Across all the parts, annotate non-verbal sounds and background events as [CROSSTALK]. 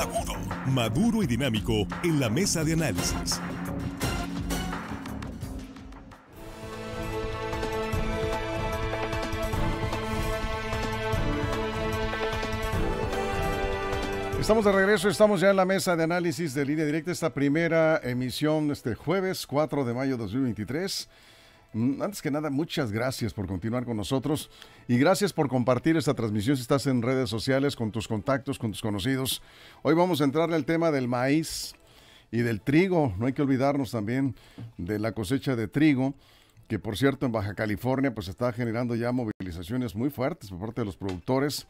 agudo, maduro y dinámico en la mesa de análisis. Estamos de regreso, estamos ya en la mesa de análisis de línea directa, esta primera emisión este jueves 4 de mayo de 2023. Mm, antes que nada, muchas gracias por continuar con nosotros y gracias por compartir esta transmisión si estás en redes sociales, con tus contactos, con tus conocidos. Hoy vamos a entrarle el tema del maíz y del trigo. No hay que olvidarnos también de la cosecha de trigo, que por cierto en Baja California pues está generando ya movilizaciones muy fuertes por parte de los productores.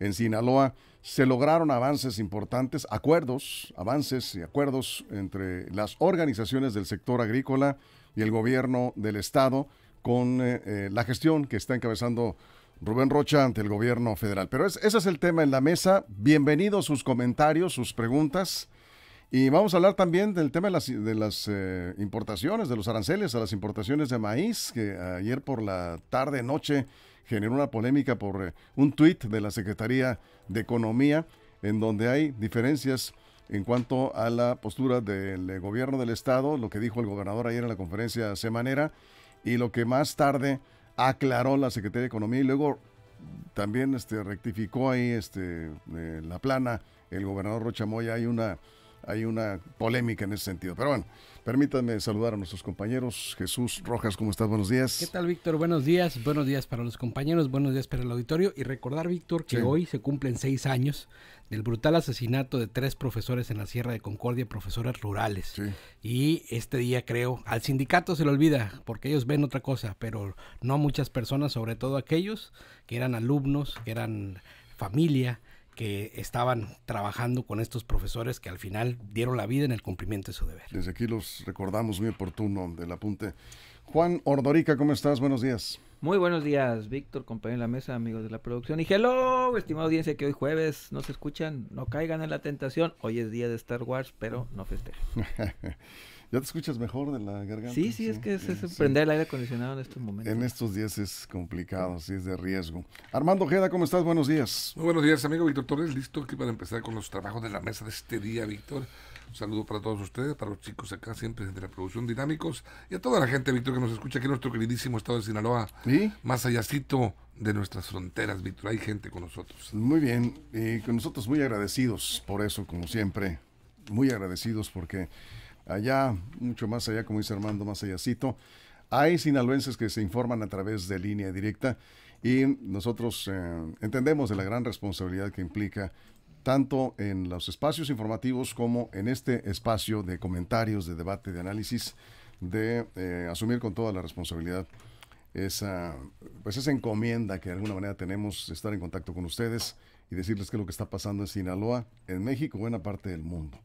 En Sinaloa se lograron avances importantes, acuerdos, avances y acuerdos entre las organizaciones del sector agrícola y el gobierno del Estado con eh, eh, la gestión que está encabezando Rubén Rocha ante el gobierno federal. Pero es, ese es el tema en la mesa. Bienvenidos sus comentarios, sus preguntas. Y vamos a hablar también del tema de las, eh, importaciones, de los aranceles a las importaciones de maíz, que ayer por la tarde, noche, generó una polémica por un tuit de la Secretaría de Economía, en donde hay diferencias en cuanto a la postura del eh, gobierno del estado, lo que dijo el gobernador ayer en la conferencia semanera y lo que más tarde aclaró la Secretaría de Economía y luego también este, rectificó ahí este, eh, la plana el gobernador Rocha Moya. Hay una, hay una polémica en ese sentido. Pero bueno, permítanme saludar a nuestros compañeros. Jesús Rojas, ¿cómo estás? Buenos días. ¿Qué tal, Víctor? Buenos días. Buenos días para los compañeros, buenos días para el auditorio. Y recordar, Víctor, que hoy se cumplen seis años del brutal asesinato de tres profesores en la Sierra de Concordia, profesores rurales. Y este día creo, al sindicato se le olvida, porque ellos ven otra cosa, pero no a muchas personas, sobre todo aquellos que eran alumnos, que eran familia, que estaban trabajando con estos profesores que al final dieron la vida en el cumplimiento de su deber. Desde aquí los recordamos muy oportuno del apunte. Juan Ordorica, ¿cómo estás? Buenos días. Muy buenos días, Víctor, compañero de la mesa, amigos de la producción. Y hello, estimada audiencia, que hoy jueves no se escuchan, no caigan en la tentación. Hoy es día de Star Wars, pero no festejen. [LAUGHS] ya te escuchas mejor de la garganta. Sí, sí, es que es, prende el aire acondicionado en estos momentos. En estos días es complicado, sí, es de riesgo. Armando Ojeda, ¿cómo estás? Buenos días. Muy buenos días, amigo Víctor Torres. Listo aquí para empezar con los trabajos de la mesa de este día, Víctor. Un saludo para todos ustedes, para los chicos acá siempre desde la producción Dinámicos y a toda la gente, Víctor, que nos escucha aquí en nuestro queridísimo estado de Sinaloa. Más allácito de nuestras fronteras, Víctor. Hay gente con nosotros. Muy bien, y eh, con nosotros muy agradecidos por eso, como siempre. Muy agradecidos porque allá, mucho más allá, como dice Armando, más allácito, hay sinaloenses que se informan a través de línea directa y nosotros eh, entendemos de la gran responsabilidad que implica tanto en los espacios informativos como en este espacio de comentarios, de debate, de análisis, de eh, asumir con toda la responsabilidad esa, pues esa encomienda que de alguna manera tenemos, estar en contacto con ustedes y decirles qué es lo que está pasando en Sinaloa, en México, buena parte del mundo.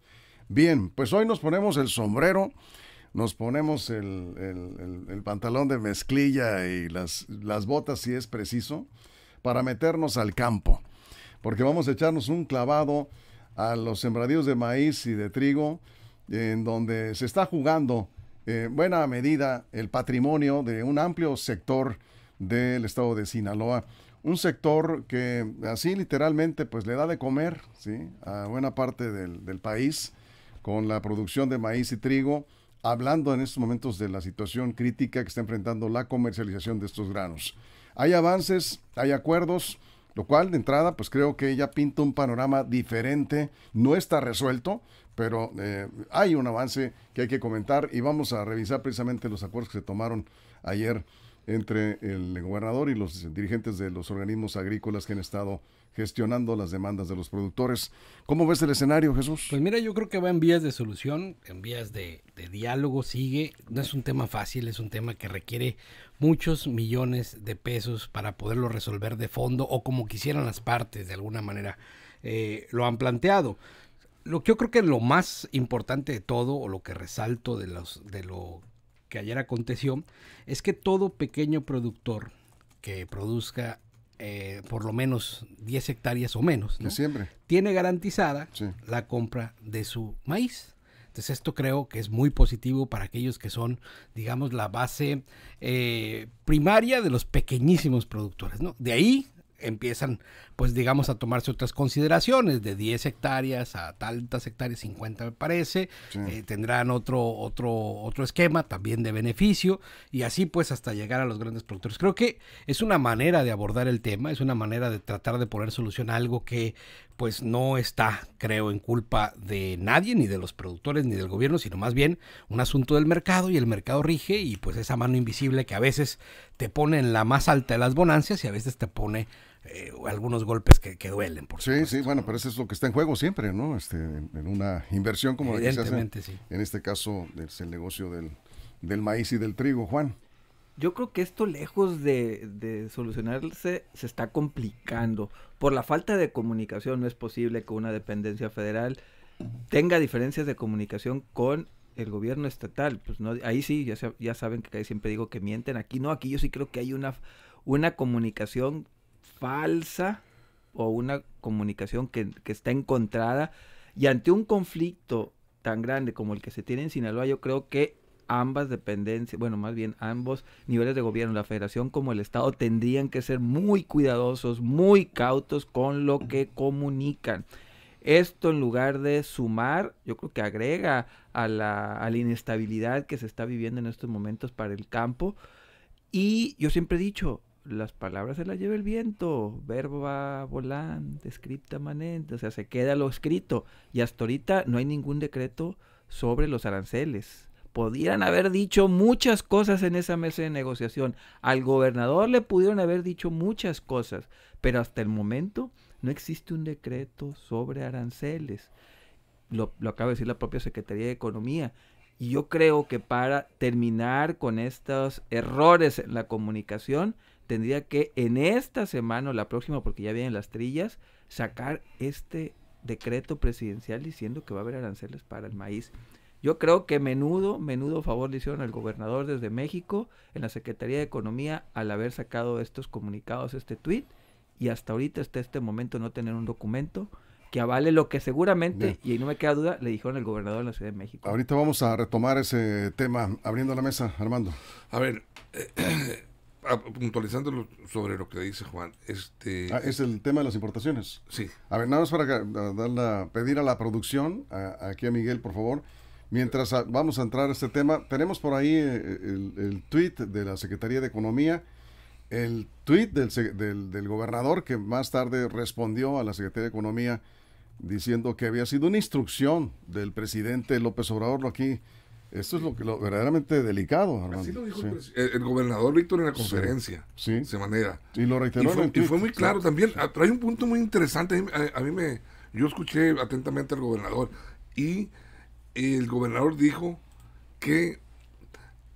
Bien, pues hoy nos ponemos el sombrero, nos ponemos el, pantalón de mezclilla y las, las botas si es preciso, para meternos al campo porque vamos a echarnos un clavado a los sembradíos de maíz y de trigo, en donde se está jugando en eh, buena medida el patrimonio de un amplio sector del estado de Sinaloa. Un sector que así literalmente pues le da de comer ¿sí? a buena parte del, del país con la producción de maíz y trigo, hablando en estos momentos de la situación crítica que está enfrentando la comercialización de estos granos. Hay avances, hay acuerdos, lo cual de entrada, pues creo que ya pinta un panorama diferente, no está resuelto, pero eh, hay un avance que hay que comentar y vamos a revisar precisamente los acuerdos que se tomaron ayer entre el gobernador y los dirigentes de los organismos agrícolas que han estado gestionando las demandas de los productores. ¿Cómo ves el escenario, Jesús? Pues mira, yo creo que va en vías de solución, en vías de, diálogo, sigue. No es un tema fácil, es un tema que requiere muchos millones de pesos para poderlo resolver de fondo o como quisieran las partes, de alguna manera eh, lo han planteado. Lo, que yo creo que es lo más importante de todo, o lo que resalto de, los, de lo que ayer aconteció es que todo pequeño productor que produzca eh, por lo menos 10 hectáreas o menos, tiene garantizada la compra de su maíz. Entonces esto creo que es muy positivo para aquellos que son, digamos, la base eh, primaria de los pequeñísimos productores. ¿no? De ahí empiezan, pues digamos, a tomarse otras consideraciones, de 10 hectáreas a tantas hectáreas, 50 me parece, eh, tendrán otro, otro, otro esquema también de beneficio y así pues hasta llegar a los grandes productores. Creo que es una manera de abordar el tema, es una manera de tratar de poner solución a algo que pues no está, creo, en culpa de nadie, ni de los productores, ni del gobierno, sino más bien un asunto del mercado y el mercado rige y pues esa mano invisible que a veces te pone en la más alta de las bonancias y a veces te pone eh, algunos golpes que, duelen, por Sí, sí, bueno, pero eso es lo que está en juego siempre, ¿no? Este, en, una inversión como la que se Sí. En este caso es el negocio del, del maíz y del trigo, Juan. Yo creo que esto lejos de, solucionarse se está complicando. Por la falta de comunicación no es posible que una dependencia federal tenga diferencias de comunicación con el gobierno estatal. Pues no, ahí sí, ya, ya saben que siempre digo que mienten. Aquí no, aquí yo sí creo que hay una, una comunicación falsa o una comunicación que, está encontrada. Y ante un conflicto tan grande como el que se tiene en Sinaloa, yo creo que ambas dependencias, bueno, más bien ambos niveles de gobierno, la federación como el Estado, tendrían que ser muy cuidadosos, muy cautos con lo que comunican. Esto en lugar de sumar, yo creo que agrega a la inestabilidad que se está viviendo en estos momentos para el campo. Y yo siempre he dicho, las palabras se las lleva el viento, verbo va volante, scripta manente, o sea, se queda lo escrito. Y hasta ahorita no hay ningún decreto sobre los aranceles. podrían haber dicho muchas cosas en esa mesa de negociación. Al gobernador le pudieron haber dicho muchas cosas, pero hasta el momento no existe un decreto sobre aranceles. Lo, lo acaba de decir la propia Secretaría de Economía. Y yo creo que para terminar con estos errores en la comunicación, tendría que en esta semana o la próxima, porque ya vienen las trillas, sacar este decreto presidencial diciendo que va a haber aranceles para el maíz. Yo creo que menudo, menudo favor le hicieron al gobernador desde México, en la Secretaría de Economía, al haber sacado estos comunicados, este tweet, y hasta ahorita, hasta este momento, no tener un documento que avale lo que seguramente, y no me queda duda, le dijeron al gobernador de la Ciudad de México. Ahorita vamos a retomar ese tema, abriendo la mesa, Armando. A ver, [CLEARS THROAT] eh, puntualizando sobre lo que dice Juan, este... Ah, es el tema de las importaciones. Sí. A ver, nada más para pedir a la producción, a, aquí a Miguel, por favor, mientras vamos a entrar a este tema, tenemos por ahí eh, el, tweet de la Secretaría de Economía, el tweet del, gobernador que más tarde respondió a la Secretaría de Economía diciendo que había sido una instrucción del presidente López Obrador, lo aquí eso es lo, que, lo verdaderamente delicado, Armando. Así lo dijo el, gobernador Víctor en la conferencia. De manera. Y lo reiteró. Y fue, muy claro también. Ah, trae un punto muy interesante. A, mí me. Yo escuché atentamente al gobernador. Y el gobernador dijo que.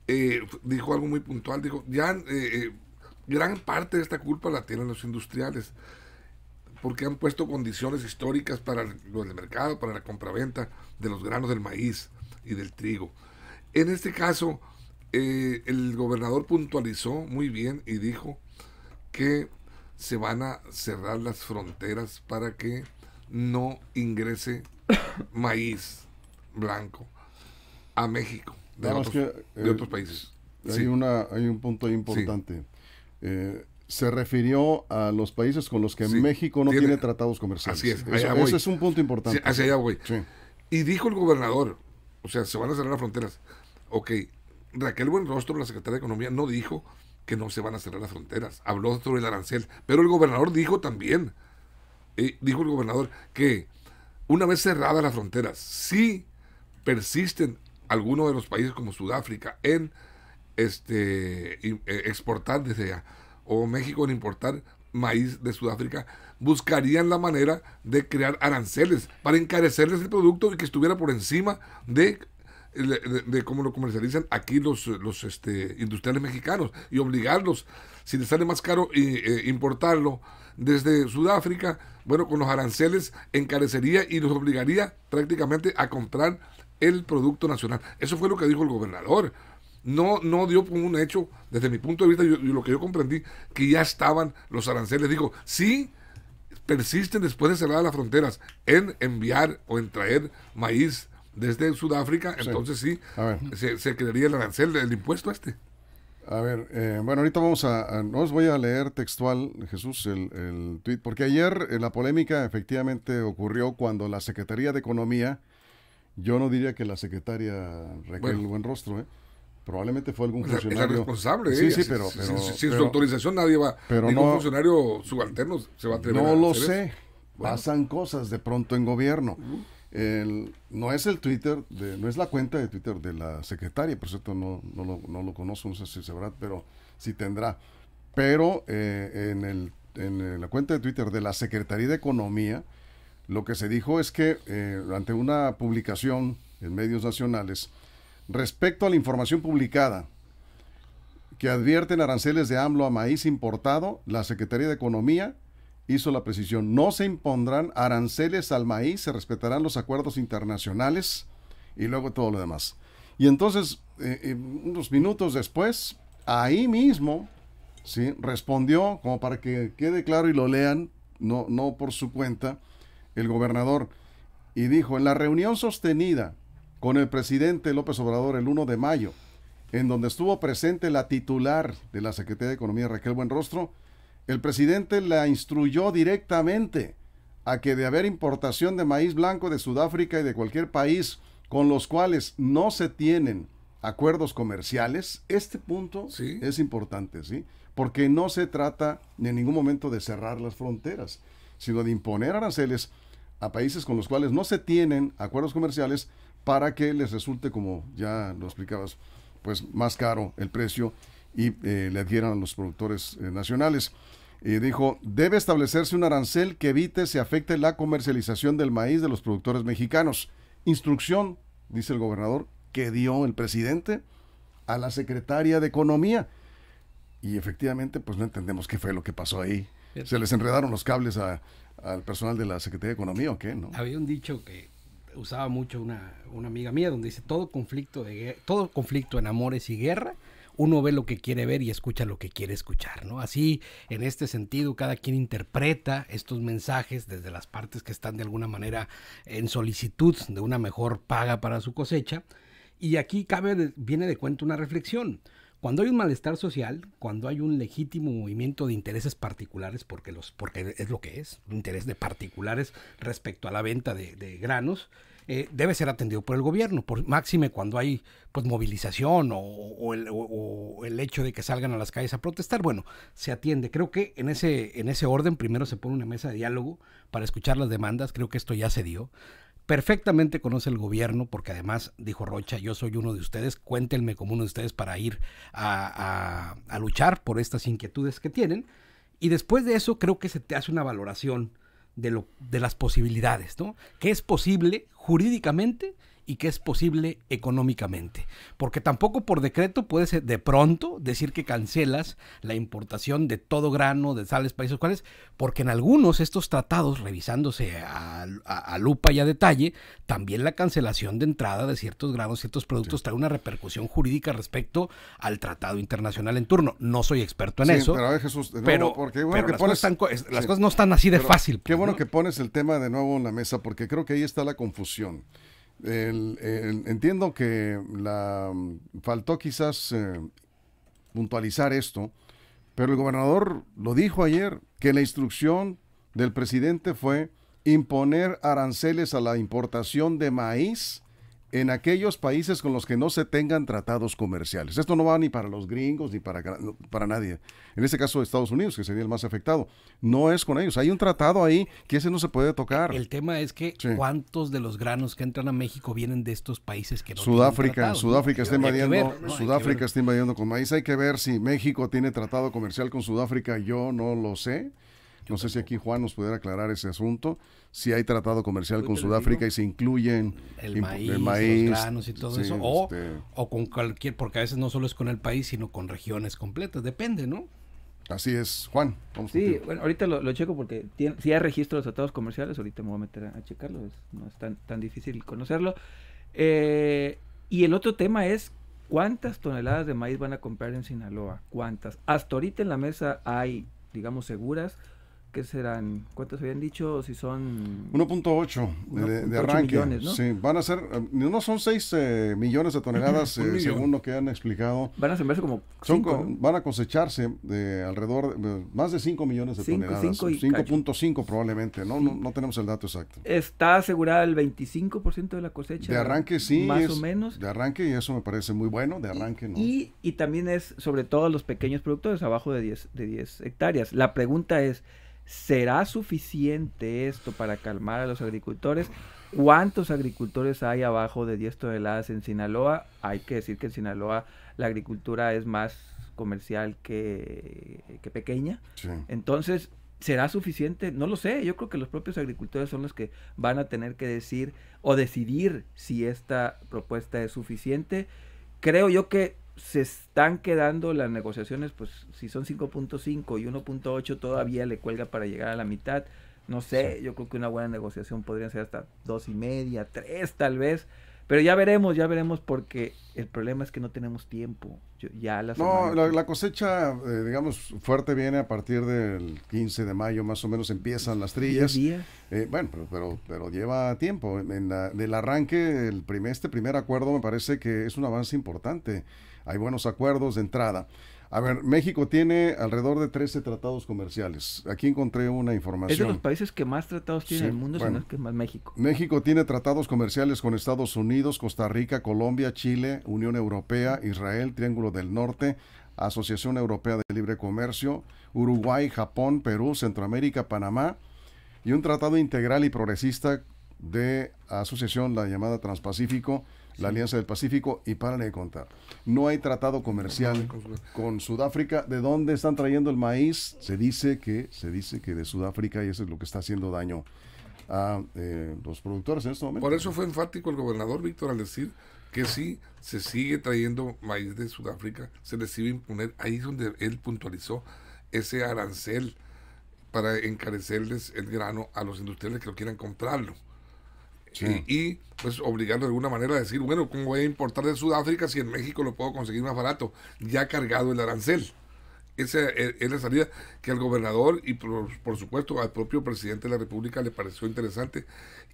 Eh, dijo algo muy puntual. Dijo: ya eh, eh, gran parte de esta culpa la tienen los industriales. Porque han puesto condiciones históricas para lo del mercado, para la compraventa de los granos del maíz y del trigo. En este caso, eh, el gobernador puntualizó muy bien y dijo que se van a cerrar las fronteras para que no ingrese [COUGHS] maíz blanco a México de, eh, otros, países. Hay, una, hay un punto importante. Eh, se refirió a los países con los que México no tiene, tratados comerciales. Así es. ese es un punto importante. Hacia allá voy. Y dijo el gobernador, o sea, se van a cerrar las fronteras. Ok, Raquel Buenrostro, la secretaria de Economía, no dijo que no se van a cerrar las fronteras. Habló sobre el arancel. Pero el gobernador dijo también, eh, dijo el gobernador, que una vez cerradas las fronteras, si persisten algunos de los países como Sudáfrica en este, eh, exportar desde o México en importar, maíz de Sudáfrica buscarían la manera de crear aranceles para encarecerles el producto y que estuviera por encima de, de, cómo lo comercializan aquí los, los este, industriales mexicanos y obligarlos, si les sale más caro eh, eh, importarlo desde Sudáfrica, bueno, con los aranceles encarecería y los obligaría prácticamente a comprar el producto nacional. Eso fue lo que dijo el gobernador no, no dio un hecho, desde mi punto de vista, y lo que yo comprendí, que ya estaban los aranceles. Digo, si persisten después de cerrar las fronteras en enviar o en traer maíz desde Sudáfrica, entonces sí, se, se, crearía el arancel, el impuesto este. A ver, eh, bueno, ahorita vamos a, no os voy a leer textual, Jesús, el, el tweet, porque ayer eh, la polémica efectivamente ocurrió cuando la Secretaría de Economía, yo no diría que la secretaria Raquel buen rostro, ¿eh? Probablemente fue algún funcionario. responsable, Sí, eh, sí, pero. sin, su autorización nadie va. Pero ningún no, funcionario subalterno se va a No lo sé. Pasan cosas de pronto en gobierno. no es el Twitter, de, no es la cuenta de Twitter de la secretaria, por cierto, no, no, lo, no lo conozco, no sé si verdad pero sí tendrá. Pero eh, en, el, en, la cuenta de Twitter de la Secretaría de Economía, lo que se dijo es que eh, ante una publicación en medios nacionales Respecto a la información publicada que advierten aranceles de AMLO a maíz importado, la Secretaría de Economía hizo la precisión. No se impondrán aranceles al maíz, se respetarán los acuerdos internacionales y luego todo lo demás. Y entonces, eh, eh, unos minutos después, ahí mismo, ¿sí? respondió, como para que quede claro y lo lean, no, no por su cuenta, el gobernador, y dijo, en la reunión sostenida con el presidente López Obrador el 1 de mayo, en donde estuvo presente la titular de la Secretaría de Economía, Raquel Buenrostro, el presidente la instruyó directamente a que de haber importación de maíz blanco de Sudáfrica y de cualquier país con los cuales no se tienen acuerdos comerciales, este punto es importante, ¿sí? Porque no se trata en ningún momento de cerrar las fronteras, sino de imponer aranceles a países con los cuales no se tienen acuerdos comerciales para que les resulte, como ya lo explicabas, pues más caro el precio y eh, le adhieran a los productores eh, nacionales. Y eh, dijo, debe establecerse un arancel que evite se afecte la comercialización del maíz de los productores mexicanos. Instrucción, dice el gobernador, que dio el presidente a la secretaria de Economía. Y efectivamente, pues no entendemos qué fue lo que pasó ahí. ¿Se les enredaron los cables al personal de la Secretaría de Economía o qué? ¿no? Había un dicho que usaba mucho una, una, amiga mía donde dice todo conflicto de todo conflicto en amores y guerra uno ve lo que quiere ver y escucha lo que quiere escuchar, ¿no? Así, en este sentido, cada quien interpreta estos mensajes desde las partes que están de alguna manera en solicitud de una mejor paga para su cosecha. Y aquí cabe, viene de cuenta una reflexión. Cuando hay un malestar social, cuando hay un legítimo movimiento de intereses particulares, porque, los, porque es lo que es, un interés de particulares respecto a la venta de, granos, eh, debe ser atendido por el gobierno, por máxime cuando hay pues movilización o, el, o, el, hecho de que salgan a las calles a protestar. Bueno, se atiende. Creo que en ese, en ese orden primero se pone una mesa de diálogo para escuchar las demandas, creo que esto ya se dio perfectamente conoce el gobierno, porque además dijo Rocha, yo soy uno de ustedes, cuéntenme como uno de ustedes para ir a, a, luchar por estas inquietudes que tienen. Y después de eso creo que se te hace una valoración de, lo, de las posibilidades, ¿no? ¿Qué es posible jurídicamente? y que es posible económicamente. Porque tampoco por decreto puedes de pronto decir que cancelas la importación de todo grano, de sales, países cuales, porque en algunos estos tratados, revisándose a, lupa y a detalle, también la cancelación de entrada de ciertos granos, ciertos productos trae una repercusión jurídica respecto al tratado internacional en turno. No soy experto en eso. Pero, las, cosas, no están así de fácil. Qué pues, bueno que pones el tema de nuevo en la mesa, porque creo que ahí está la confusión entiendo que la, faltó quizás eh, puntualizar esto, pero el gobernador lo dijo ayer, que la instrucción del presidente fue imponer aranceles a la importación de maíz en aquellos países con los que no se tengan tratados comerciales. Esto no va ni para los gringos ni para, para nadie. En este caso Estados Unidos, que sería el más afectado. No es con ellos. Hay un tratado ahí que ese no se puede tocar. El tema es que cuántos de los granos que entran a México vienen de estos países que no Sudáfrica, tienen Sudáfrica está invadiendo, Sudáfrica está invadiendo con maíz. Hay que ver si México tiene tratado comercial con Sudáfrica, yo no lo sé no sé si aquí Juan nos pudiera aclarar ese asunto. Si hay tratado comercial con Sudáfrica y se incluyen el maíz, los granos y todo eso. Este. O, con cualquier, porque a veces no solo es con el país, sino con regiones completas. Depende, ¿no? Así es, Juan. sí, bueno, ahorita lo, checo porque si hay registro de tratados comerciales, ahorita me voy a meter a, checarlo, no es tan, tan difícil conocerlo. Eh, y el otro tema es cuántas toneladas de maíz van a comprar en Sinaloa, cuántas. Hasta ahorita en la mesa hay, digamos, seguras ¿qué serán? ¿Cuántos habían dicho? Si son... 1.8 de, de, arranque. Millones, ¿no? Sí, van a ser, eh, no son 6 eh, millones de toneladas [LAUGHS] eh, según lo que han explicado. Van a sembrarse como... Van a cosecharse de alrededor, más de 5 millones de cinco, toneladas. 5.5 probablemente, ¿no? ¿no? tenemos el dato exacto. ¿Está asegurada el 25% de la cosecha? De arranque sí. Más o menos. De arranque y eso me parece muy bueno, de arranque no. Y, también es sobre todo los pequeños productores abajo de 10, de 10 hectáreas. La pregunta es... ¿Será suficiente esto para calmar a los agricultores? ¿Cuántos agricultores hay abajo de 10 toneladas en Sinaloa? Hay que decir que en Sinaloa la agricultura es más comercial que, pequeña. Entonces, ¿será suficiente? No lo sé. Yo creo que los propios agricultores son los que van a tener que decir o decidir si esta propuesta es suficiente. Creo yo que se están quedando las negociaciones, pues si son 5.5 y 1.8 todavía le cuelga para llegar a la mitad. No sé, yo creo que una buena negociación podría ser hasta dos y media, tres tal vez. Pero ya veremos, ya veremos, porque el problema es que no tenemos tiempo. ya la no, la, cosecha, eh, digamos, fuerte viene a partir del 15 de mayo, más o menos empiezan las trillas. Eh, bueno, pero, pero, lleva tiempo. En del arranque, el primer, este primer acuerdo me parece que es un avance importante hay buenos acuerdos de entrada. A ver, México tiene alrededor de 13 tratados comerciales. Aquí encontré una información. Es de los países que más tratados tiene en el mundo, sino que más México. México tiene tratados comerciales con Estados Unidos, Costa Rica, Colombia, Chile, Unión Europea, Israel, Triángulo del Norte, Asociación Europea de Libre Comercio, Uruguay, Japón, Perú, Centroamérica, Panamá y un tratado integral y progresista de asociación, la llamada Transpacífico, la Alianza del Pacífico y párale de contar. No hay tratado comercial con Sudáfrica. ¿De dónde están trayendo el maíz? Se dice que, se dice que de Sudáfrica y eso es lo que está haciendo daño a eh, los productores en este momento. Por eso fue enfático el gobernador Víctor al decir que sí se sigue trayendo maíz de Sudáfrica, se les sigue imponer. Ahí es donde él puntualizó ese arancel para encarecerles el grano a los industriales que lo quieran comprarlo. Y, pues obligando de alguna manera a decir, bueno, ¿cómo voy a importar de Sudáfrica si en México lo puedo conseguir más barato? Ya cargado el arancel. Esa e, es la salida que al gobernador y por, supuesto al propio presidente de la República le pareció interesante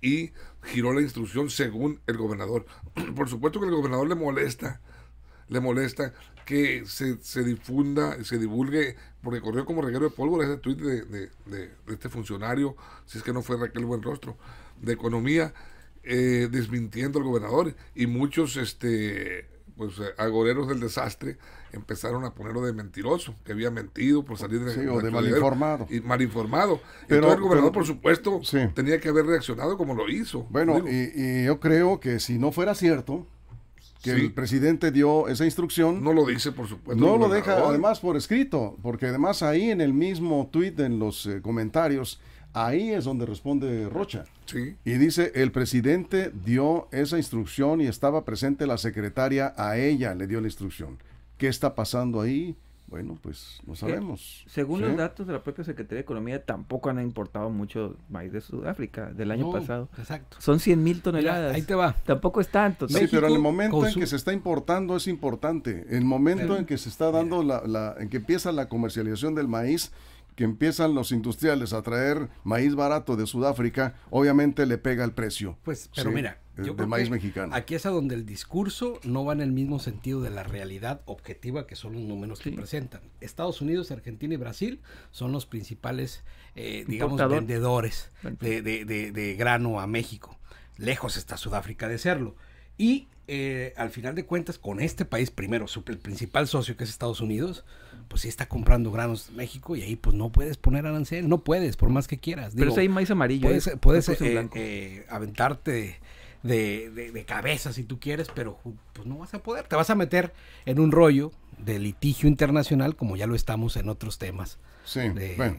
y giró la instrucción según el gobernador. [CLEARS THROAT] Por supuesto que el gobernador le molesta, le molesta que se, se difunda, se divulgue, porque corrió como reguero de pólvora ese tuit de, de este funcionario, si es que no fue Raquel Buenrostro de Economía eh, desmintiendo al gobernador y muchos este pues agoreros del desastre empezaron a ponerlo de mentiroso, que había mentido por salir de, o de informado Y informado Pero el gobernador, por supuesto, tenía que haber reaccionado como lo hizo. Bueno, y, yo creo que si no fuera cierto que el presidente dio esa instrucción. No lo dice, por supuesto. No lo deja, además, por escrito, porque además ahí en el mismo tweet en los eh, comentarios, Ahí es donde responde Rocha. Sí. Y dice, el presidente dio esa instrucción y estaba presente la secretaria, a ella le dio la instrucción. ¿Qué está pasando ahí? Bueno, pues no eh, sabemos. según los datos de la propia Secretaría de Economía, tampoco han importado mucho maíz de Sudáfrica del año pasado. Exacto. Son 100 mil toneladas. ahí te va. Tampoco es tanto. Sí, pero en el momento en que se está importando es importante. En El momento en que se está dando en que empieza la comercialización del maíz, que empiezan los industriales a traer maíz barato de Sudáfrica, obviamente le pega el precio. Pues, pero mira, eh, yo maíz mexicano. Aquí es a donde el discurso no va en el mismo sentido de la realidad objetiva que son los números que presentan. Estados Unidos, Argentina y Brasil son los principales, eh, digamos, vendedores de, de grano a México. Lejos está Sudáfrica de serlo. Y eh, al final de cuentas, con este país primero, su, el principal socio que es Estados Unidos, pues sí está comprando granos México y ahí pues no puedes poner arancel, no puedes, por más que quieras. Pero si hay maíz amarillo. Puedes, ¿eh? eh, aventarte de, cabeza si tú quieres, pero pues no vas a poder. Te vas a meter en un rollo de litigio internacional como ya lo estamos en otros temas. Sí, bueno.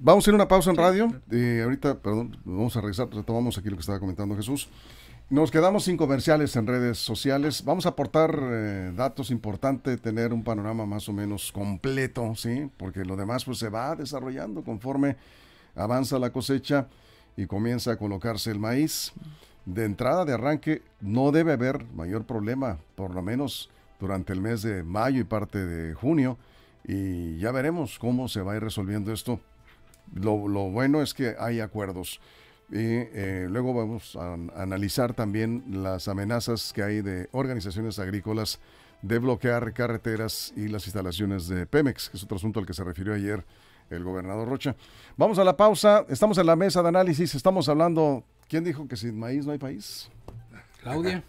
vamos a ir a una pausa en radio. Eh, ahorita, perdón, vamos a regresar, pues, retomamos aquí lo que estaba comentando Jesús. Nos quedamos sin comerciales en redes sociales. Vamos a aportar eh, datos importantes, tener un panorama más o menos completo, ¿sí? Porque lo demás pues se va desarrollando conforme avanza la cosecha y comienza a colocarse el maíz. De entrada, de arranque, no debe haber mayor problema, por lo menos durante el mes de mayo y parte de junio. Y ya veremos cómo se va a ir resolviendo esto. lo bueno es que hay acuerdos. Y eh, luego vamos a analizar también las amenazas que hay de organizaciones agrícolas de bloquear carreteras y las instalaciones de Pemex, que es otro asunto al que se refirió ayer el gobernador Rocha. Vamos a la pausa, estamos en la mesa de análisis, estamos hablando, ¿quién dijo que sin maíz no hay país? Claudia.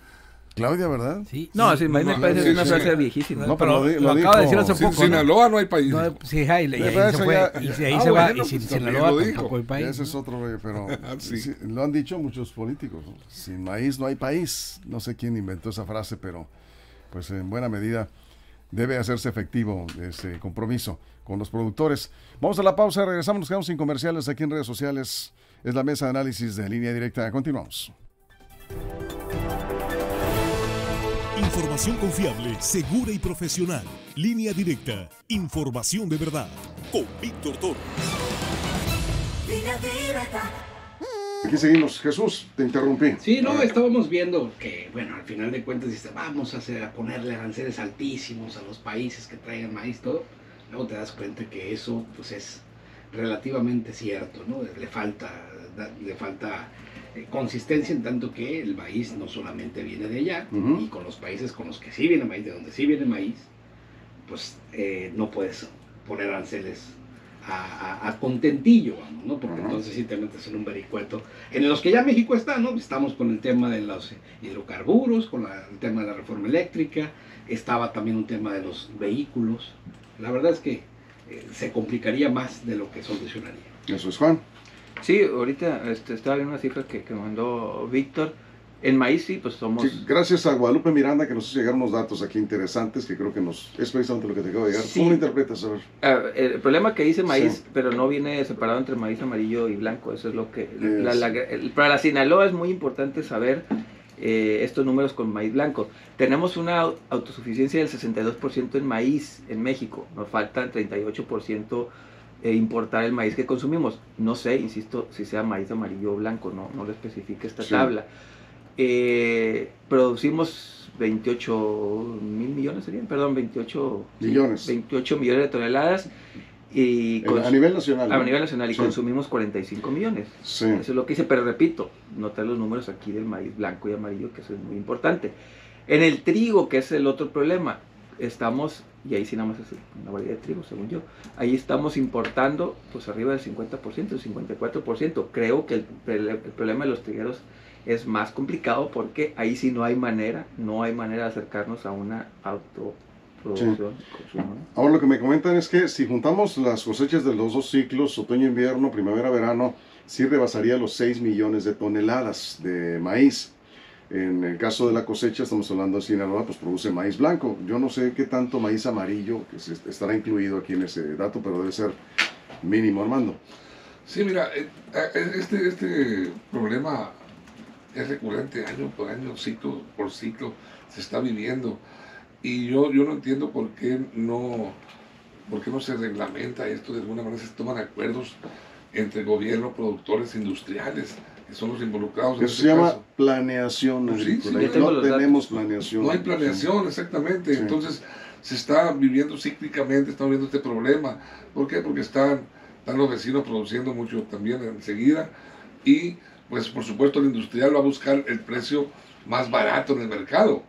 Claudia, ¿verdad? Sí. No, sin maíz no, hay país, una frase viejísima. No, pero, lo, lo, acaba de decir hace poco. Sin, Sinaloa no hay país. sí, y ahí se fue. y ahí se va. y pues, sin Sinaloa no hay país. Ese es otro, pero [LAUGHS] ah, lo han dicho muchos políticos. Sin maíz no hay país. No sé quién inventó esa frase, pero pues en buena medida debe hacerse efectivo ese compromiso con los productores. Vamos a la pausa, regresamos, nos quedamos sin comerciales aquí en redes sociales. Es la mesa de análisis de línea directa. Continuamos. Información confiable, segura y profesional. Línea directa. Información de verdad. Con Víctor Toro. Aquí seguimos. Jesús, te interrumpí. Sí, no, estábamos viendo que, bueno, al final de cuentas dice, vamos a, ponerle aranceles altísimos a los países que traigan maíz, todo. Luego te das cuenta que eso, pues es relativamente cierto, ¿no? Le falta, le falta eh, consistencia en tanto que el maíz no solamente viene de allá, y con los países con los que sí viene maíz, de donde sí viene maíz, pues eh, no puedes poner aranceles a, contentillo, ¿no? Porque entonces sí te metes en un vericueto. En los que ya México está, ¿no? Estamos con el tema de los hidrocarburos, con el tema de la reforma eléctrica, estaba también un tema de los vehículos. La verdad es que eh, se complicaría más de lo que solucionaría. Eso es Juan. Sí, ahorita este, estaba viendo una cifra que, que mandó Víctor. En maíz sí, pues somos... gracias a Guadalupe Miranda que nos llegaron los unos datos aquí interesantes que creo que nos... Es precisamente lo que te acabo de llegar. ¿Cómo lo interpretas? A el problema que dice maíz, pero no viene separado entre maíz amarillo y blanco. Eso es lo que... para la Sinaloa es muy importante saber eh, estos números con maíz blanco. Tenemos una autosuficiencia del 62% en maíz en México. Nos falta el 38% eh, importar el maíz que consumimos. No sé, insisto, si sea maíz amarillo o blanco, no, no lo especifica esta tabla. Eh, producimos 28 mil millones, serían, perdón, 28 millones, 28 millones de toneladas. Y a nivel nacional. A nivel nacional, y consumimos 45 millones. Eso es lo que hice, pero repito, notar los números aquí del maíz blanco y amarillo, que eso es muy importante. En el trigo, que es el otro problema, estamos, y ahí sí nada más es una variedad de trigo, según yo, ahí estamos importando pues arriba del 50%, el 54%. Creo que el, problema de los trigueros es más complicado porque ahí sí no hay manera, no hay manera de acercarnos a una autoproducción. Ahora lo que me comentan es que si juntamos las cosechas de los dos ciclos, otoño-invierno, primavera-verano, sí rebasaría los 6 millones de toneladas de maíz en el caso de la cosecha, estamos hablando de Sinaloa, pues produce maíz blanco. Yo no sé qué tanto maíz amarillo estará incluido aquí en ese dato, pero debe ser mínimo, Armando. Sí, mira, eh, eh, este, este, problema es recurrente año por año, ciclo por ciclo, se está viviendo. Y yo, yo no entiendo por qué no, por qué no se reglamenta esto, de alguna manera se toman acuerdos entre gobierno, productores, industriales que son los involucrados. En Eso se llama planeación. Pues no tenemos planeación. No hay planeación, exactamente. Entonces se está viviendo cíclicamente, estamos viviendo este problema. ¿Por qué? Porque están, están los vecinos produciendo mucho también enseguida y pues por supuesto el industrial va a buscar el precio más barato en el mercado.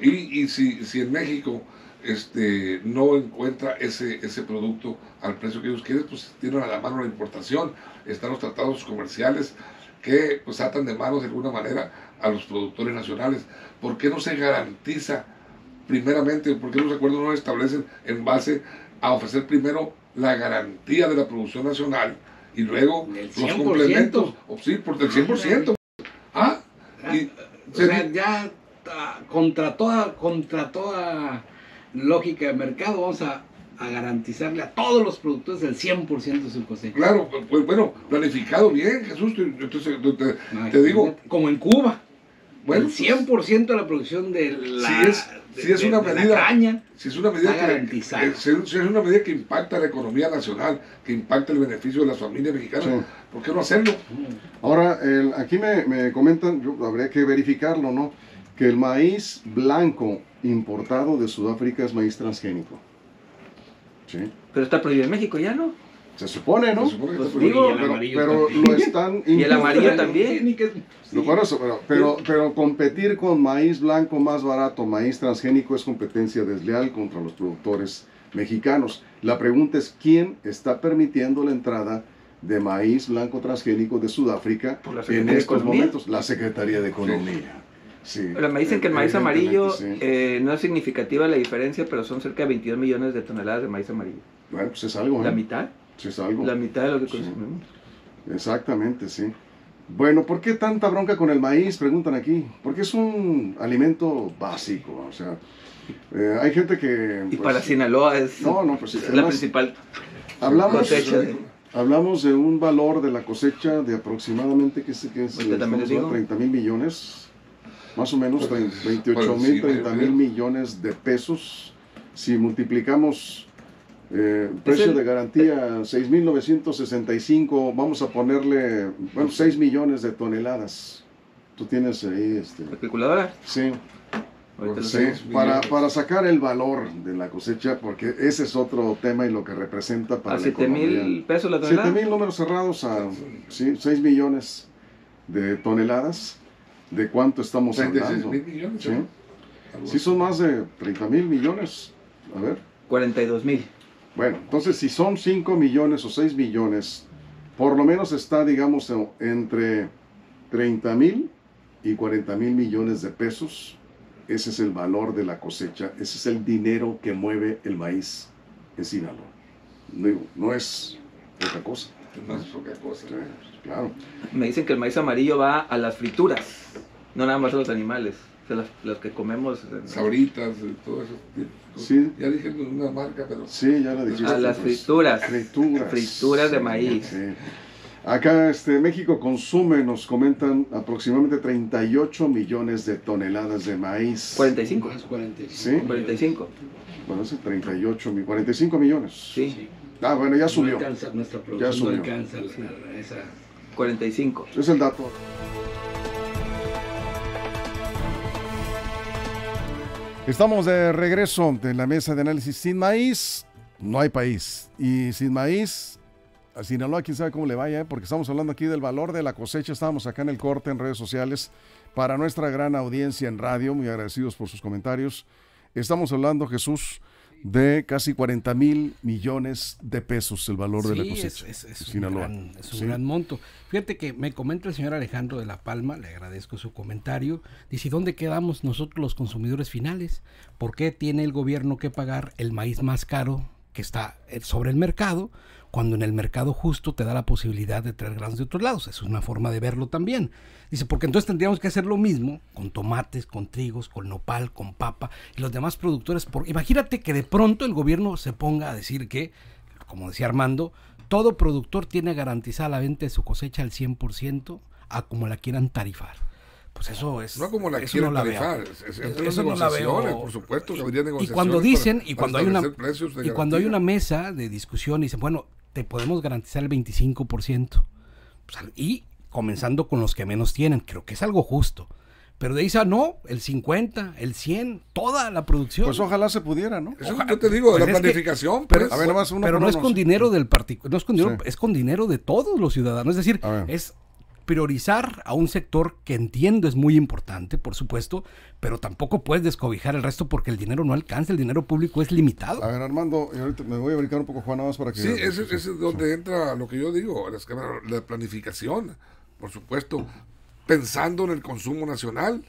Y, y si, si en México este, no encuentra ese, ese producto al precio que ellos quieren, pues tienen a la mano la importación, están los tratados comerciales que pues atan de manos de alguna manera a los productores nacionales. ¿Por qué no se garantiza primeramente, por qué los acuerdos no establecen en base a ofrecer primero la garantía de la producción nacional y luego los complementos? Oh, sí, por el 100%. Ah, ah, ah ya contra toda, contra toda lógica de mercado vamos a a garantizarle a todos los productores el 100% de su cosecha. Claro, pues, pues bueno, planificado bien, Jesús, te, digo... Como en Cuba. Bueno, el 100% pues, de la producción de la, si es, si una medida, si es una medida que, si es una medida que impacta la economía nacional, que impacta el beneficio de las familias mexicanas, ¿por qué no hacerlo? Mm. Ahora, aquí me, me comentan, yo, habría que verificarlo, ¿no? Que el maíz blanco importado de Sudáfrica es maíz transgénico. Pero está prohibido en México ya, ¿no? Se supone, ¿no? Pues y el amarillo también. pero, [LAUGHS] pero, pero competir con maíz blanco más barato, maíz transgénico, es competencia desleal contra los productores mexicanos. La pregunta es, ¿quién está permitiendo la entrada de maíz blanco transgénico de Sudáfrica en estos momentos? La Secretaría de Economía. Pero me dicen que el maíz amarillo eh, no es significativa la diferencia, pero son cerca de 22 millones de toneladas de maíz amarillo. Bueno, pues es algo. ¿eh? ¿La mitad? Sí, es algo. La mitad de lo que consumimos. Exactamente, sí. Bueno, ¿por qué tanta bronca con el maíz? Preguntan aquí. Porque es un alimento básico, o sea, eh, hay gente que... y pues, para Sinaloa es, no, no, pues, es la principal hablamos, De... Hablamos de un valor de la cosecha de aproximadamente, que es, que es, 30 mil millones más o menos 28 mil, 30 mil millones de pesos. Si multiplicamos eh, precio de garantía 6.965, vamos a ponerle, 6 millones de toneladas. Tú tienes ahí este... ¿La calculadora? Sí. para, sacar el valor de la cosecha, porque ese es otro tema y lo que representa para 7 mil pesos la tonelada? 7 mil números cerrados a 6 millones de toneladas. ¿De cuánto estamos hablando? Si millones. ¿Sí? son más de 30 mil millones. A ver. 42 mil. Bueno, entonces si son 5 millones o 6 millones, por lo menos está, digamos, entre 30 mil y 40 mil millones de pesos. Ese es el valor de la cosecha, ese es el dinero que mueve el maíz en Sinaloa. No, es poca cosa. No es poca cosa. Claro. Me dicen que el maíz amarillo va a las frituras, no nada más a los animales, o las, que comemos. En... Sabritas, eh, todo eso. Sí. Ya dije pues, una marca, pero. Sí, ya lo A las pues, frituras. Frituras. Frituras de maíz. Acá este, México consume, nos comentan, aproximadamente 38 millones de toneladas de maíz. 45. 45. ¿Sí? 45. Bueno, 38, 45 millones. Sí. Ah, bueno, ya subió. No alcanza nuestra ya subió. esa 45. Es el dato. Estamos de regreso en la mesa de análisis sin maíz. No hay país. Y sin maíz, a Sinaloa, quién sabe cómo le vaya, ¿eh? porque estamos hablando aquí del valor de la cosecha. estamos acá en el corte en redes sociales para nuestra gran audiencia en radio. Muy agradecidos por sus comentarios. Estamos hablando, Jesús, de casi 40 mil millones de pesos el valor de la cosecha. Es, es, un, gran, monto. Fíjate que me comenta el señor Alejandro de La Palma, le agradezco su comentario. Dice, ¿dónde quedamos nosotros los consumidores finales? ¿Por qué tiene el gobierno que pagar el maíz más caro que está eh, sobre el mercado? cuando en el mercado justo te da la posibilidad de traer granos de otros lados. es una forma de verlo también. Dice, porque entonces tendríamos que hacer lo mismo con tomates, con trigos, con nopal, con papa y los demás productores. Por... Imagínate que de pronto el gobierno se ponga a decir que, como decía Armando, todo productor tiene garantizada la venta de su cosecha al 100% a como la quieran tarifar pues eso es. No como la quieran tarifar. Es, eso no la veo. Por supuesto Y cuando dicen, y cuando, hay una, y cuando hay una mesa de discusión y dicen, bueno, te podemos garantizar el 25%. y comenzando con los que menos tienen, creo que es algo justo. Pero de ahí no, el 50, el 100, toda la producción. Pues ojalá se pudiera, ¿no? Eso que yo te digo, la pues planificación, pero, pues. a ver, uno pero no es con dinero del partido, no es con dinero, es con dinero de todos los ciudadanos. Es decir, es priorizar a un sector que entiendo es muy importante, por supuesto, pero tampoco puedes descobijar el resto porque el dinero no alcanza, el dinero público es limitado. A ver, Armando, ahorita me voy a brincar un poco, Juan, nada más para que... Sí, ese, es donde entra lo que yo digo, la planificación, por supuesto, pensando en el consumo nacional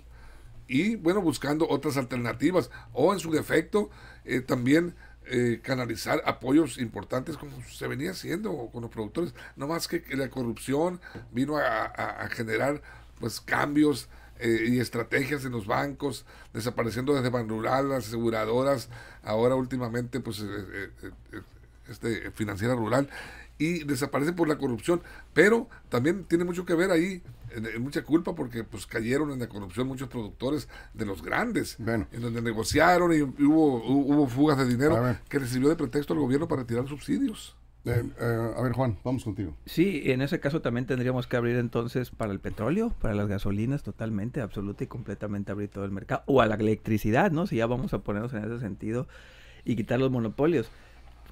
y, bueno, buscando otras alternativas o, en su defecto, eh, también eh, canalizar apoyos importantes como se venía haciendo con los productores, no más que, la corrupción vino a, generar pues cambios eh, y estrategias en los bancos, desapareciendo desde Banrural, las aseguradoras, ahora últimamente pues eh, este financiera rural y desaparece por la corrupción, pero también tiene mucho que ver ahí mucha culpa porque pues cayeron en la corrupción muchos productores de los grandes, en donde negociaron y hubo, hubo fugas de dinero que recibió de pretexto al gobierno para tirar subsidios. Eh, eh, a ver, Juan, vamos contigo. Sí, en ese caso también tendríamos que abrir entonces para el petróleo, para las gasolinas, totalmente, absoluta y completamente abrir todo el mercado, o a la electricidad, ¿no? Si ya vamos a ponernos en ese sentido y quitar los monopolios.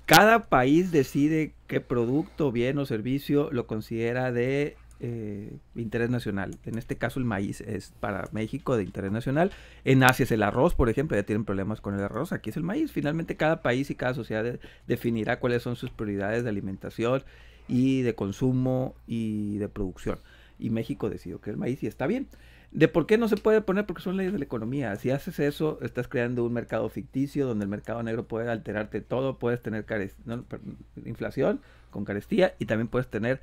Cada país decide qué producto, bien o servicio lo considera de eh, interés nacional. En este caso el maíz es para México de interés nacional. En Asia es el arroz, por ejemplo, ya tienen problemas con el arroz. Aquí es el maíz. Finalmente cada país y cada sociedad definirá cuáles son sus prioridades de alimentación y de consumo y de producción. Y México decidió que el maíz y está bien. De por qué no se puede poner, porque son leyes de la economía. Si haces eso, estás creando un mercado ficticio donde el mercado negro puede alterarte todo, puedes tener inflación con carestía y también puedes tener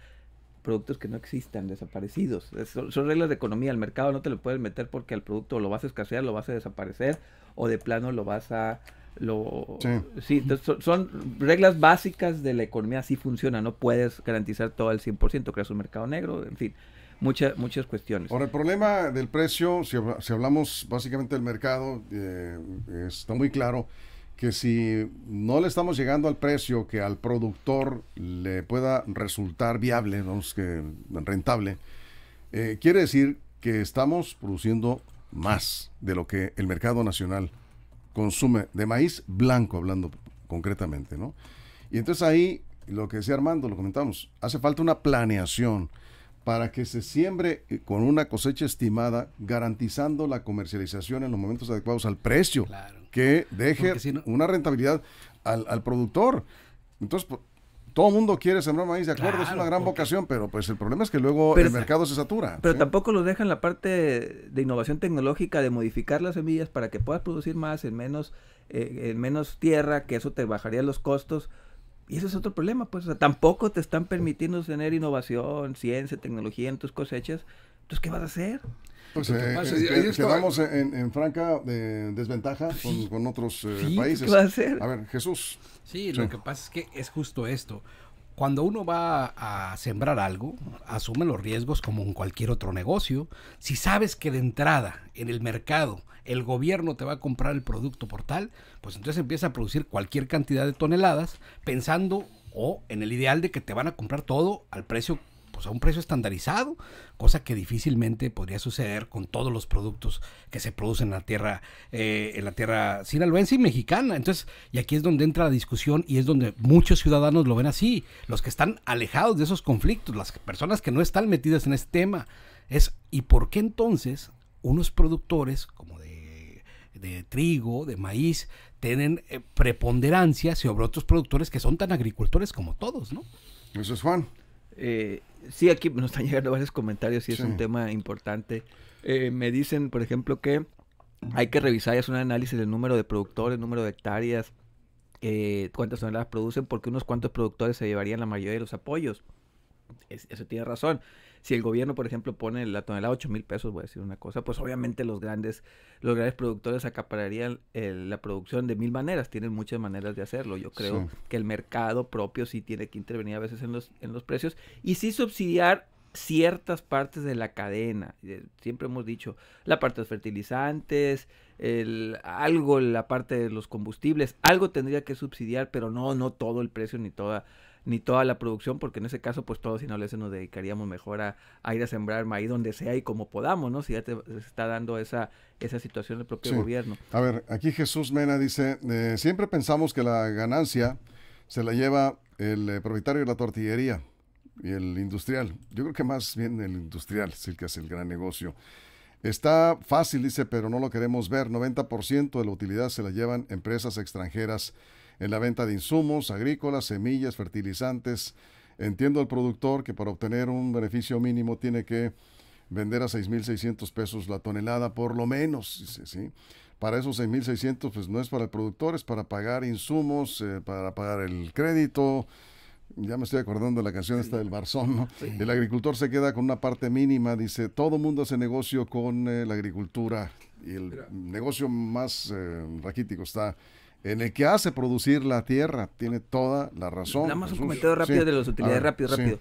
productos que no existan, desaparecidos. son, reglas de economía, el mercado no te lo puedes meter porque al producto lo vas a escasear, lo vas a desaparecer o de plano lo vas a... Lo, sí, son, reglas básicas de la economía, así funciona, no puedes garantizar todo al 100%, creas un mercado negro, en fin, muchas muchas cuestiones. Ahora, el problema del precio, si, si hablamos básicamente del mercado, eh, está muy claro que si no le estamos llegando al precio que al productor le pueda resultar viable, que rentable, eh, quiere decir que estamos produciendo más de lo que el mercado nacional consume de maíz blanco, hablando concretamente, ¿no? Y entonces ahí lo que decía Armando, lo comentamos, hace falta una planeación para que se siembre eh, con una cosecha estimada, garantizando la comercialización en los momentos adecuados al precio que deje una rentabilidad al, productor. Entonces, todo el mundo quiere sembrar maíz, de acuerdo, es una gran vocación, pero pues el problema es que luego el mercado se satura. Pero tampoco los dejan la parte de innovación tecnológica, de modificar las semillas para que puedas producir más en menos, eh, en menos tierra, que eso te bajaría los costos. Y ese es otro problema, pues o sea, tampoco te están permitiendo tener innovación, ciencia, tecnología en tus cosechas. Entonces, ¿qué vas a hacer? Pues quedamos en, franca eh, desventaja con, otros eh, países. a, ver, Jesús. Sí, lo que pasa es que es justo esto. Cuando uno va a sembrar algo, asume los riesgos como en cualquier otro negocio. Si sabes que de entrada en el mercado el gobierno te va a comprar el producto por tal, pues entonces empieza a producir cualquier cantidad de toneladas pensando o en el ideal de que te van a comprar todo al precio pues, a un precio estandarizado, cosa que difícilmente podría suceder con todos los productos que se producen en la tierra, eh, en la tierra sinaloense y mexicana. Entonces, y aquí es donde entra la discusión y es donde muchos ciudadanos lo ven así, los que están alejados de esos conflictos, las personas que no están metidas en este tema. Es, ¿y por qué entonces unos productores como de, trigo, de maíz, tienen eh, preponderancia sobre otros productores que son tan agricultores como todos, ¿no? Eso es Juan. Eh, sí, aquí nos están [LAUGHS] llegando varios comentarios y es un tema importante. Eh, me dicen, por ejemplo, que hay que revisar y hacer un análisis del número de productores, número de hectáreas, eh, cuántas toneladas producen, porque unos cuantos productores se llevarían la mayoría de los apoyos. eso tiene razón si el gobierno, por ejemplo, pone la tonelada 8 mil pesos, voy a decir una cosa, pues obviamente los grandes, los grandes productores acapararían eh, la producción de mil maneras, tienen muchas maneras de hacerlo. Yo creo que el mercado propio sí tiene que intervenir a veces en los, en los precios y sí subsidiar ciertas partes de la cadena. Eh, siempre hemos dicho la parte de los fertilizantes, el, algo, la parte de los combustibles, algo tendría que subsidiar, pero no, no todo el precio ni toda ni toda la producción, porque en ese caso, pues todos si no nos dedicaríamos mejor a, ir a sembrar maíz donde sea y como podamos, ¿no? Si ya te está dando esa, esa situación del propio gobierno. A ver, aquí Jesús Mena dice, eh, siempre pensamos que la ganancia se la lleva el eh, propietario de la tortillería y el industrial. Yo creo que más bien el industrial es el que hace el gran negocio. Está fácil, dice, pero no lo queremos ver. 90% de la utilidad se la llevan empresas extranjeras en la venta de insumos agrícolas, semillas, fertilizantes. Entiendo al productor que para obtener un beneficio mínimo tiene que vender a 6.600 pesos la tonelada, por lo menos. ¿sí? Para esos 6.600, pues no es para el productor, es para pagar insumos, eh, para pagar el crédito. Ya me estoy acordando de la canción esta del Barzón, ¿no? El agricultor se queda con una parte mínima, dice, todo mundo hace negocio con eh, la agricultura y el negocio más eh, raquítico está en el que hace producir la tierra. Tiene toda la razón. Nada más un comentario rápido de las utilidades, rápido, rápido.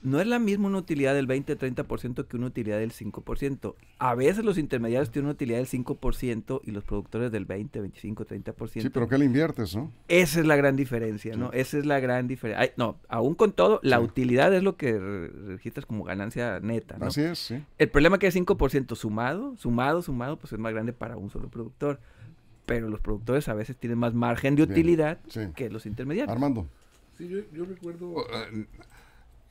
No es la misma una utilidad del 20-30% que una utilidad del 5%. A veces los intermediarios tienen una utilidad del 5% y los productores del 20, 25, 30%. Sí, pero ¿qué le inviertes, no? Esa es la gran diferencia, ¿no? Esa es la gran diferencia. No, aún con todo, la utilidad es lo que registras como ganancia neta, Así es, El problema que el 5% sumado, sumado, sumado, pues es más grande para un solo productor pero los productores a veces tienen más margen de utilidad que los intermediarios. Armando. Sí, yo, recuerdo oh, eh,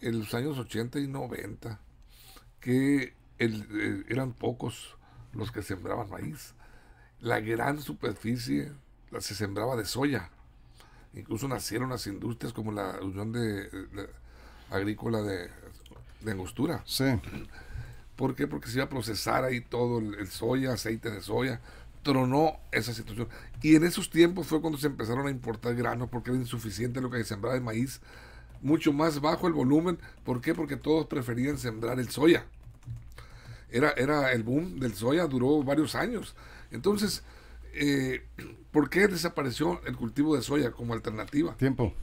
en los años 80 y 90 que eh, eran pocos los que sembraban maíz. La gran superficie se sembraba de soya. Incluso nacieron las industrias como la Unión de, Agrícola de, Angostura. Sí. ¿Por qué? Porque se iba a procesar ahí todo el soya, aceite de soya, tronó esa situación. Y en esos tiempos fue cuando se empezaron a importar grano porque era insuficiente lo que se sembraba de maíz, mucho más bajo el volumen. ¿Por qué? Porque todos preferían sembrar el soya. Era, era el boom del soya, duró varios años. Entonces, eh, ¿por qué desapareció el cultivo de soya como alternativa? Tiempo.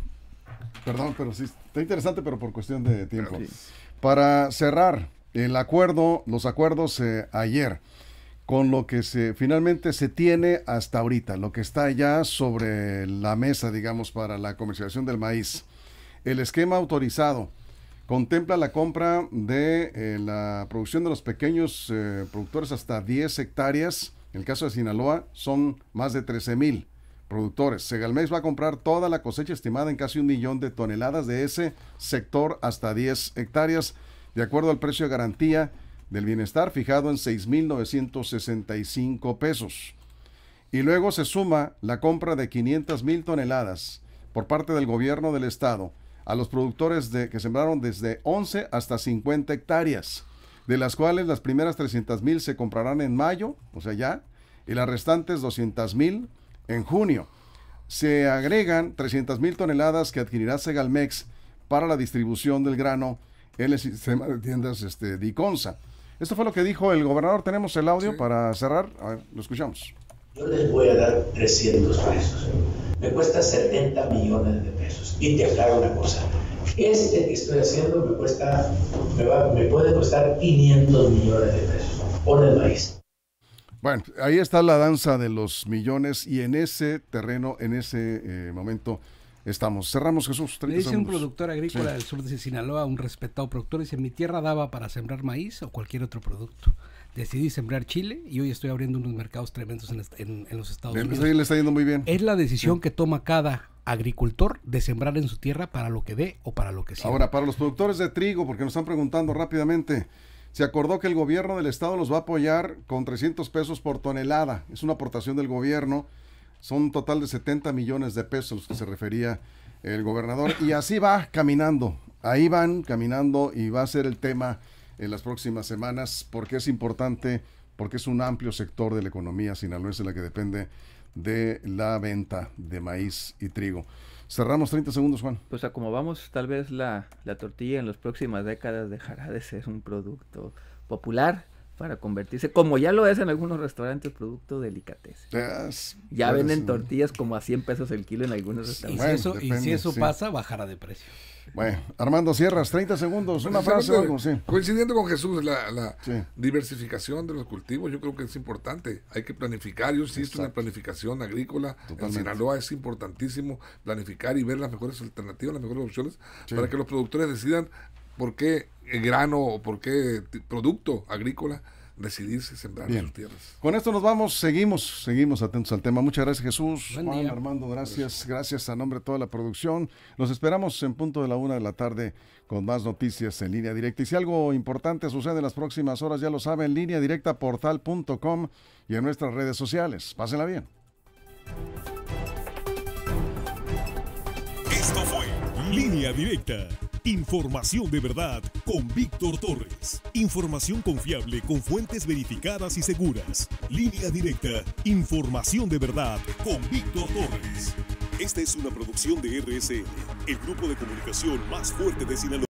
Perdón, pero sí, está interesante, pero por cuestión de tiempo. Para cerrar, el acuerdo, los acuerdos eh, ayer con lo que se finalmente se tiene hasta ahorita, lo que está ya sobre la mesa, digamos, para la comercialización del maíz. El esquema autorizado contempla la compra de eh, la producción de los pequeños eh, productores hasta 10 hectáreas. En el caso de Sinaloa son más de 13 mil productores. Segalmex va a comprar toda la cosecha estimada en casi un millón de toneladas de ese sector hasta 10 hectáreas, de acuerdo al precio de garantía del bienestar fijado en 6.965 pesos. Y luego se suma la compra de mil toneladas por parte del gobierno del estado a los productores de, que sembraron desde 11 hasta 50 hectáreas, de las cuales las primeras 300.000 se comprarán en mayo, o sea ya, y las restantes 200.000 en junio. Se agregan mil toneladas que adquirirá Segalmex para la distribución del grano en el sistema de tiendas este, Diconsa. Esto fue lo que dijo el gobernador. Tenemos el audio para cerrar. A ver, lo escuchamos. Yo les voy a dar 300 pesos. Me cuesta 70 millones de pesos. Y te aclaro una cosa. Este que estoy haciendo me cuesta, me, va, me puede costar 500 millones de pesos. por el maíz. Bueno, ahí está la danza de los millones y en ese terreno, en ese eh, momento, estamos. Cerramos, Jesús. Le dice un productor agrícola del sur de Sinaloa, un respetado productor, y dice, mi tierra daba para sembrar maíz o cualquier otro producto. Decidí sembrar chile y hoy estoy abriendo unos mercados tremendos en, los Estados pues Unidos. le está yendo muy bien. Es la decisión que toma cada agricultor de sembrar en su tierra para lo que ve o para lo que sea. Ahora, para los productores de trigo, porque nos están preguntando rápidamente, se acordó que el gobierno del estado los va a apoyar con 300 pesos por tonelada. Es una aportación del gobierno son un total de 70 millones de pesos los que se refería el gobernador. Y así va caminando. Ahí van caminando y va a ser el tema en las próximas semanas porque es importante, porque es un amplio sector de la economía en la que depende de la venta de maíz y trigo. Cerramos 30 segundos, Juan. Pues a como vamos, tal vez la, la tortilla en las próximas décadas dejará de ser un producto popular para convertirse, como ya lo es en algunos restaurantes, producto delicatez, ya venden tortillas como a 100 pesos el kilo en algunos restaurantes. Y si eso, pasa, bajará de precio. Bueno, Armando Sierras, 30 segundos, una frase eh, Coincidiendo con Jesús, la, diversificación de los cultivos, yo creo que es importante. Hay que planificar, yo insisto en la planificación agrícola. En Sinaloa es importantísimo planificar y ver las mejores alternativas, las mejores opciones, para que los productores decidan por qué eh, grano o por qué producto agrícola decidirse sembrar Bien. sus tierras. Con esto nos vamos, seguimos, seguimos atentos al tema. Muchas gracias Jesús, Juan, Armando, gracias, gracias, a nombre de toda la producción. Los esperamos en punto de la una de la tarde con más noticias en línea directa. Y si algo importante sucede en las próximas horas, ya lo saben, línea directa portal.com y en nuestras redes sociales. Pásenla bien. Esto fue Línea Directa Información de verdad con Víctor Torres. Información confiable con fuentes verificadas y seguras. Línea directa. Información de verdad con Víctor Torres. Esta es una producción de RSN, el grupo de comunicación más fuerte de Sinaloa.